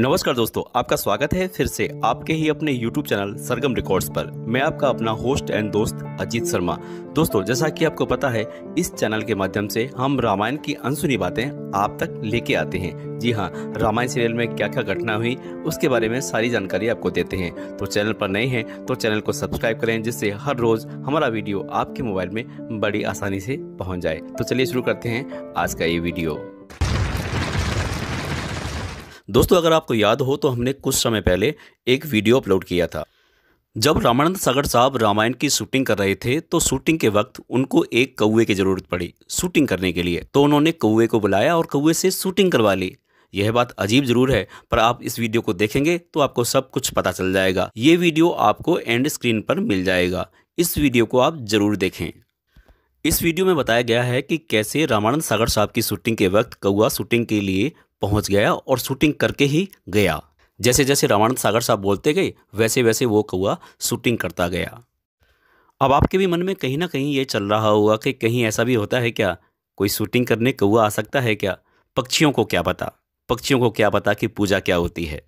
नमस्कार दोस्तों आपका स्वागत है फिर से आपके ही अपने YouTube चैनल सरगम रिकॉर्ड्स पर मैं आपका अपना होस्ट एंड दोस्त अजीत शर्मा दोस्तों जैसा कि आपको पता है इस चैनल के माध्यम से हम रामायण की अनसुनी बातें आप तक लेके आते हैं जी हाँ रामायण सीरियल में क्या क्या घटना हुई उसके बारे में सारी जानकारी आपको देते हैं तो चैनल पर नए हैं तो चैनल को सब्सक्राइब करें जिससे हर रोज हमारा वीडियो आपके मोबाइल में बड़ी आसानी से पहुँच जाए तो चलिए शुरू करते हैं आज का ये वीडियो दोस्तों अगर आपको याद हो तो हमने कुछ समय पहले एक वीडियो अपलोड किया था जब रामानंद सागर साहब रामायण की शूटिंग कर रहे थे तो शूटिंग के वक्त उनको एक कौए की ज़रूरत पड़ी शूटिंग करने के लिए तो उन्होंने कौए को बुलाया और कौए से शूटिंग करवा ली यह बात अजीब जरूर है पर आप इस वीडियो को देखेंगे तो आपको सब कुछ पता चल जाएगा ये वीडियो आपको एंड स्क्रीन पर मिल जाएगा इस वीडियो को आप जरूर देखें इस वीडियो में बताया गया है कि कैसे रामानंद सागर साहब की शूटिंग के वक्त कौआ शूटिंग के लिए पहुंच गया और शूटिंग करके ही गया जैसे जैसे रामानंद सागर साहब बोलते गए वैसे वैसे वो कौआ शूटिंग करता गया अब आपके भी मन में कहीं ना कहीं ये चल रहा होगा कि कहीं ऐसा भी होता है क्या कोई शूटिंग करने कौआ आ सकता है क्या पक्षियों को क्या पता पक्षियों को क्या पता कि पूजा क्या होती है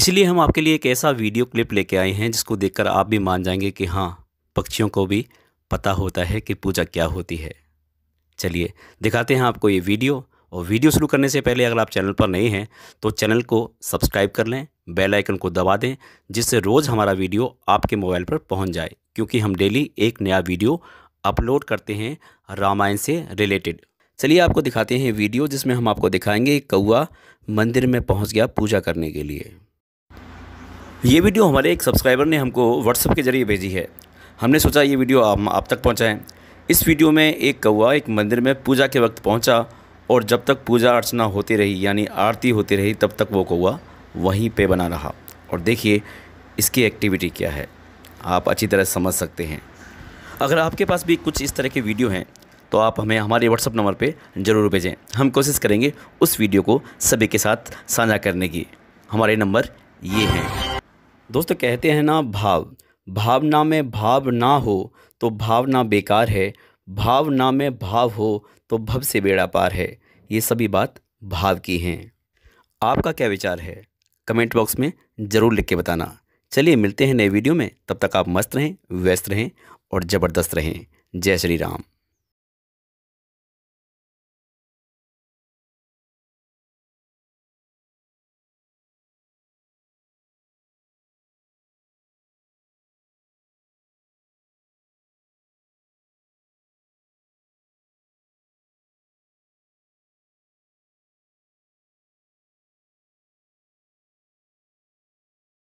इसलिए हम आपके लिए एक ऐसा वीडियो क्लिप लेके आए हैं जिसको देखकर आप भी मान जाएंगे कि हाँ पक्षियों को भी पता होता है कि पूजा क्या होती है चलिए दिखाते हैं आपको ये वीडियो और वीडियो शुरू करने से पहले अगर आप चैनल पर नए हैं तो चैनल को सब्सक्राइब कर लें बेल आइकन को दबा दें जिससे रोज़ हमारा वीडियो आपके मोबाइल पर पहुंच जाए क्योंकि हम डेली एक नया वीडियो अपलोड करते हैं रामायण से रिलेटेड चलिए आपको दिखाते हैं वीडियो जिसमें हम आपको दिखाएंगे कौआ मंदिर में पहुँच गया पूजा करने के लिए ये वीडियो हमारे एक सब्सक्राइबर ने हमको व्हाट्सएप के ज़रिए भेजी है हमने सोचा ये वीडियो आप तक पहुँचाएँ इस वीडियो में एक कौआ एक मंदिर में पूजा के वक्त पहुँचा और जब तक पूजा अर्चना होती रही यानी आरती होती रही तब तक वो कौआ वहीं पे बना रहा और देखिए इसकी एक्टिविटी क्या है आप अच्छी तरह समझ सकते हैं अगर आपके पास भी कुछ इस तरह के वीडियो हैं तो आप हमें हमारे व्हाट्सअप नंबर पर ज़रूर भेजें हम कोशिश करेंगे उस वीडियो को सभी के साथ साझा करने की हमारे नंबर ये हैं दोस्तों कहते हैं ना भाव भावना में भाव ना हो तो भावना बेकार है भावना में भाव हो तो भव से बेड़ा पार है ये सभी बात भाव की हैं आपका क्या विचार है कमेंट बॉक्स में ज़रूर लिख के बताना चलिए मिलते हैं नए वीडियो में तब तक आप मस्त रहें व्यस्त रहें और ज़बरदस्त रहें जय श्री राम